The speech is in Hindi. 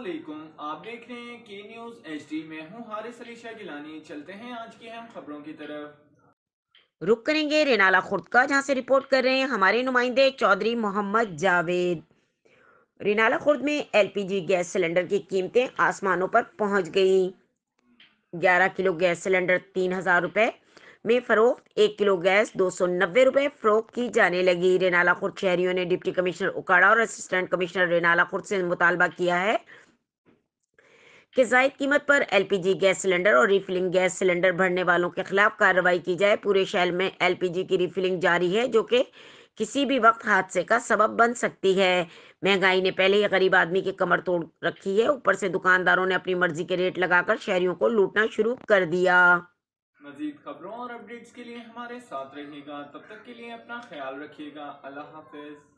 असलम आप देख रहे हैं के न्यूज एच डी में हूँ हारिस अली शाह गिलानी चलते हैं आज की अहम खबरों की तरफ रुक करेंगे रेनाला खुर्द का जहाँ से रिपोर्ट कर रहे हैं हमारे नुमाइंदे चौधरी मोहम्मद जावेद रेनाला खुर्द में एलपीजी गैस सिलेंडर की कीमतें आसमानों पर पहुंच गई 11 किलो गैस सिलेंडर तीन हज़ार रुपये में फ़रोख्त एक किलो गैस दो सौ नब्बे रुपये फ़रोख्त की जाने लगी रेनाला खुर्द शहरियों ने डिप्टी कमिश्नर उकाड़ा और असिस्टेंट कमिश्नर रेनाला खुर्द से मुतालबा किया है कि जायद कीमत पर जी गैस सिलेंडर और रिफिलिंग गैस सिलेंडर भरने वालों के खिलाफ कार्रवाई की जाए पूरे शहर में एल पी जी की रिफिलिंग जारी है जो कि किसी भी वक्त हादसे का सबब बन सकती है महंगाई ने पहले ही गरीब आदमी की कमर तोड़ रखी है ऊपर से दुकानदारों ने अपनी मर्जी के रेट लगाकर शहरियों को लूटना शुरू कर दिया मजीद खबरों और अपडेट्स के लिए हमारे साथ रहिएगा तब तक के लिए अपना ख्याल रखिएगा अल्लाह हाफिज